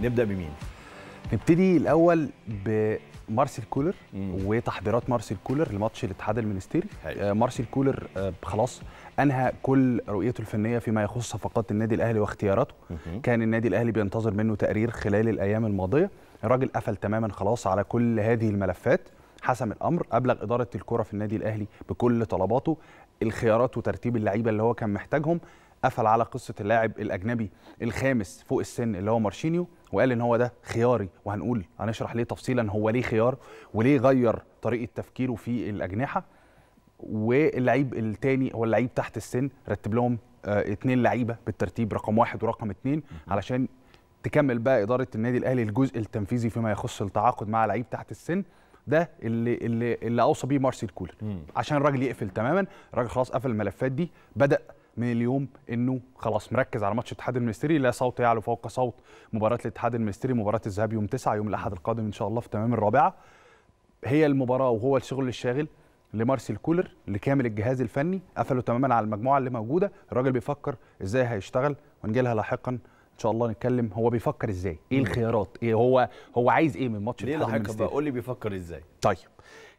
نبدا بمين نبتدي الاول بمارسيل كولر مم. وتحضيرات مارسيل كولر لماتش الاتحاد المنستيري مارسيل آه، كولر آه، خلاص انهى كل رؤيته الفنيه فيما يخص صفقات النادي الاهلي واختياراته مم. كان النادي الاهلي بينتظر منه تقرير خلال الايام الماضيه الراجل قفل تماما خلاص على كل هذه الملفات حسم الامر ابلغ اداره الكره في النادي الاهلي بكل طلباته الخيارات وترتيب اللعيبه اللي هو كان محتاجهم قفل على قصه اللاعب الاجنبي الخامس فوق السن اللي هو مارشينيو وقال ان هو ده خياري وهنقول هنشرح ليه تفصيلا هو ليه خيار وليه غير طريقه تفكيره في الاجنحه واللعيب الثاني هو اللعيب تحت السن رتب لهم اثنين آه، لعيبه بالترتيب رقم واحد ورقم اثنين علشان تكمل بقى اداره النادي الاهلي الجزء التنفيذي فيما يخص التعاقد مع لعيب تحت السن ده اللي اللي, اللي اوصى بيه مارسيل كولر عشان الراجل يقفل تماما الراجل خلاص قفل الملفات دي بدا من اليوم انه خلاص مركز على ماتش الاتحاد المنستيري لا صوت يعلو فوق صوت مباراه الاتحاد المنستيري مباراه الذهاب يوم 9 يوم الاحد القادم ان شاء الله في تمام الرابعه هي المباراه وهو الشغل الشاغل لمارسيل كولر لكامل الجهاز الفني قفلوا تماما على المجموعه اللي موجوده الراجل بيفكر ازاي هيشتغل ونجيلها لاحقا ان شاء الله نتكلم هو بيفكر ازاي ايه الخيارات ايه هو هو عايز ايه من ماتش ليه لاحقا قول لي بيفكر ازاي طيب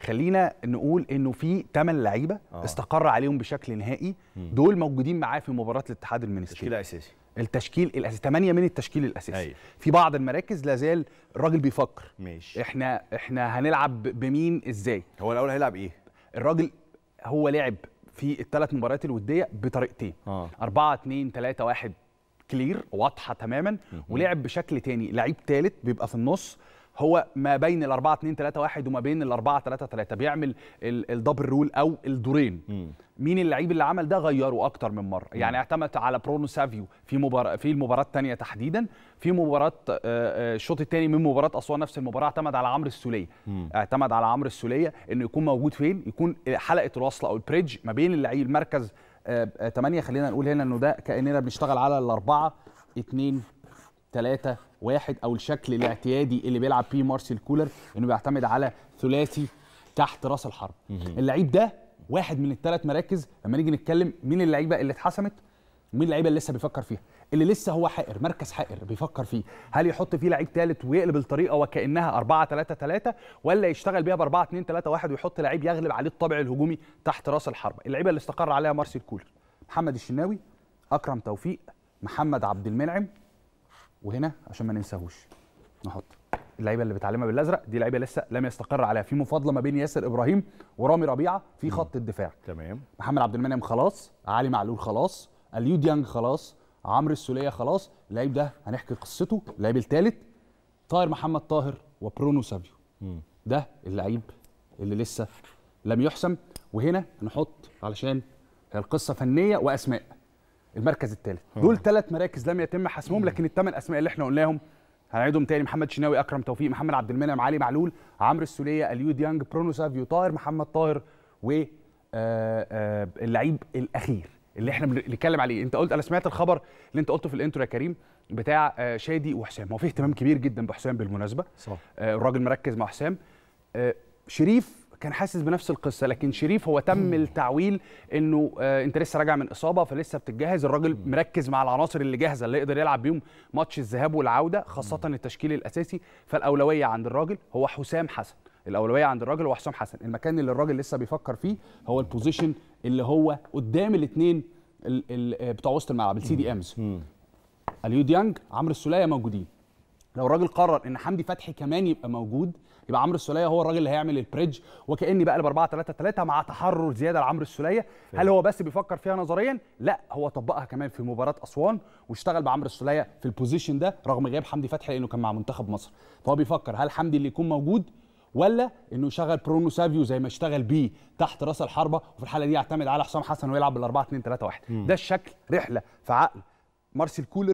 خلينا نقول انه في 8 لعيبه آه. استقر عليهم بشكل نهائي مم. دول موجودين معاه في مباراه الاتحاد المنستيري التشكيل الاساسي التشكيل الاساسي 8 من التشكيل الاساسي أيوه. في بعض المراكز لا زال الراجل بيفكر ماشي احنا احنا هنلعب بمين ازاي هو الاول هيلعب ايه الراجل هو لعب في الثلاث مباريات الوديه بطريقتين آه. 4 2 3 1 كلير واضحه تماما ولعب بشكل تاني لعيب ثالث بيبقى في النص هو ما بين ال 4 2 3 1 وما بين ال 4 3 3 بيعمل الدبل رول او الدورين مين اللعيب اللي عمل ده غيره اكتر من مره يعني اعتمد على برونو سافيو في مباراه في المباراه الثانيه تحديدا في مباراه آه، آه، الشوط الثاني من مباراه اسوان نفس المباراه اعتمد على عمرو السوليه اعتمد على عمرو السوليه انه يكون موجود فين يكون حلقه الوصله او البريدج ما بين اللعيب المركز 8 آه، آه، خلينا نقول هنا انه ده كاننا بنشتغل على الاربعه 2 3 1 او الشكل الاعتيادي اللي بيلعب بيه مارسيل كولر انه بيعتمد على ثلاثي تحت راس الحرب اللعيب ده واحد من الثلاث مراكز لما نيجي نتكلم مين اللعيبه اللي اتحسمت ومين اللعيبه اللي لسه بيفكر فيها اللي لسه هو حائر مركز حائر بيفكر فيه هل يحط فيه لعيب ثالث ويقلب الطريقه وكانها 4 3 3 ولا يشتغل بيها ب 4 2 3 1 ويحط لعيب يغلب عليه الطابع الهجومي تحت راس الحربه اللعيبه اللي استقر عليها مارسيل كولر محمد الشناوي اكرم توفيق محمد عبد المنعم وهنا عشان ما ننساهوش نحط اللعيبه اللي بتعلمها بالازرق دي لعيبه لسه لم يستقر عليها في مفاضله ما بين ياسر ابراهيم ورامي ربيعه في خط الدفاع تمام محمد عبد المنعم خلاص علي معلول خلاص اليو ديانج خلاص عمرو السوليه خلاص اللعيب ده هنحكي قصته اللعيب الثالث طاهر محمد طاهر وبرونو سافيو ده اللعيب اللي لسه لم يحسم وهنا نحط علشان القصه فنيه واسماء المركز الثالث اه. دول ثلاث مراكز لم يتم حسمهم لكن الثمان اسماء اللي احنا قلناهم هنعيدهم تاني محمد شناوي اكرم توفيق محمد عبد المنعم علي معلول عمرو السوليه اليو ديانج برونو سافيو طاهر محمد طاهر و آه، آه، اللعيب الاخير اللي احنا بنتكلم عليه انت قلت انا سمعت الخبر اللي انت قلته في الانترو يا كريم بتاع آه، شادي وحسام هو في اهتمام كبير جدا بحسام بالمناسبه صح. آه، الراجل مركز مع حسام آه، شريف كان حاسس بنفس القصه لكن شريف هو تم التعويل انه انت لسه راجع من اصابه فلسه بتتجهز الراجل مركز مع العناصر اللي جاهزه اللي يقدر يلعب بيهم ماتش الذهاب والعوده خاصه التشكيل الاساسي فالاولويه عند الراجل هو حسام حسن الاولويه عند الراجل هو حسام حسن المكان اللي الراجل لسه بيفكر فيه هو البوزيشن اللي هو قدام الاثنين بتوع وسط الملعب السي دي امز اليو ديانج عمرو السوليه موجودين لو الراجل قرر ان حمدي فتحي كمان يبقى موجود يبقى عمرو السوليه هو الراجل اللي هيعمل البريدج وكاني بقى 4 3 3 مع تحرر زياده لعمرو السوليه هل هو بس بيفكر فيها نظريا لا هو طبقها كمان في مباراه اسوان واشتغل بعمرو السوليه في البوزيشن ده رغم غياب حمدي فتحي لانه كان مع منتخب مصر فهو بيفكر هل حمدي اللي يكون موجود ولا انه يشغل برونو سافيو زي ما اشتغل بيه تحت راس الحربه وفي الحاله دي يعتمد على حسام حسن ويلعب بال 4 2 3 1 ده الشكل رحله في عقل مارسيل كولر